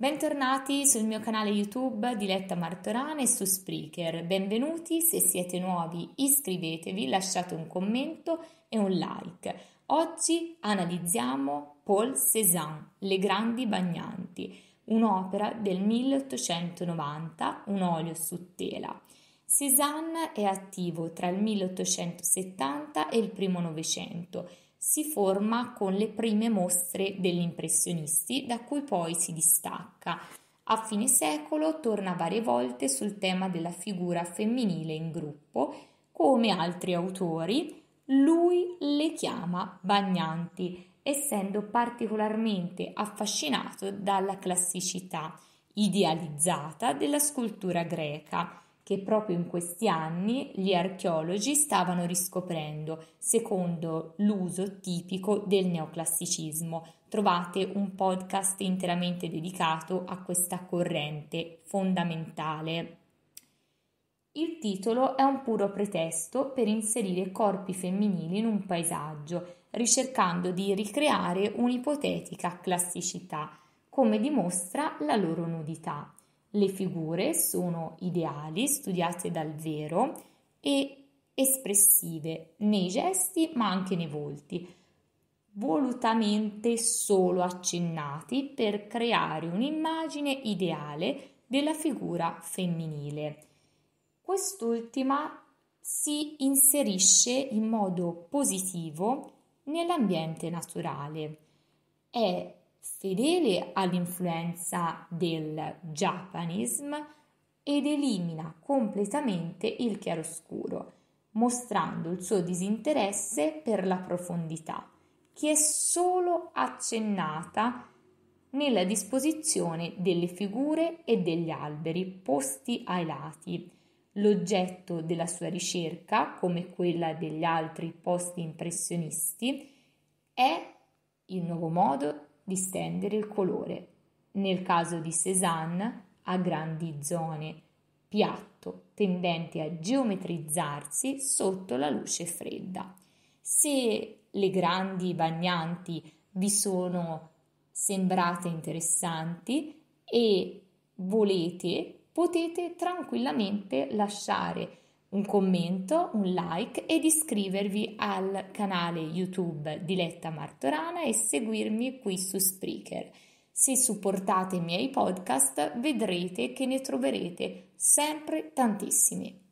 Bentornati sul mio canale YouTube Diletta Martorana e su Spreaker. Benvenuti, se siete nuovi iscrivetevi, lasciate un commento e un like. Oggi analizziamo Paul Cézanne, Le grandi bagnanti, un'opera del 1890, un olio su tela. Cézanne è attivo tra il 1870 e il primo Novecento si forma con le prime mostre degli impressionisti, da cui poi si distacca. A fine secolo torna varie volte sul tema della figura femminile in gruppo, come altri autori, lui le chiama bagnanti, essendo particolarmente affascinato dalla classicità idealizzata della scultura greca che proprio in questi anni gli archeologi stavano riscoprendo, secondo l'uso tipico del neoclassicismo. Trovate un podcast interamente dedicato a questa corrente fondamentale. Il titolo è un puro pretesto per inserire corpi femminili in un paesaggio, ricercando di ricreare un'ipotetica classicità, come dimostra la loro nudità. Le figure sono ideali, studiate dal vero e espressive nei gesti ma anche nei volti, volutamente solo accennati per creare un'immagine ideale della figura femminile. Quest'ultima si inserisce in modo positivo nell'ambiente naturale. È fedele all'influenza del Japanism ed elimina completamente il chiaroscuro, mostrando il suo disinteresse per la profondità, che è solo accennata nella disposizione delle figure e degli alberi posti ai lati. L'oggetto della sua ricerca, come quella degli altri post impressionisti, è il nuovo modo distendere il colore. Nel caso di Cézanne, a grandi zone, piatto, tendente a geometrizzarsi sotto la luce fredda. Se le grandi bagnanti vi sono sembrate interessanti e volete, potete tranquillamente lasciare un commento, un like ed iscrivervi al canale YouTube di Letta Martorana e seguirmi qui su Spreaker. Se supportate i miei podcast vedrete che ne troverete sempre tantissimi.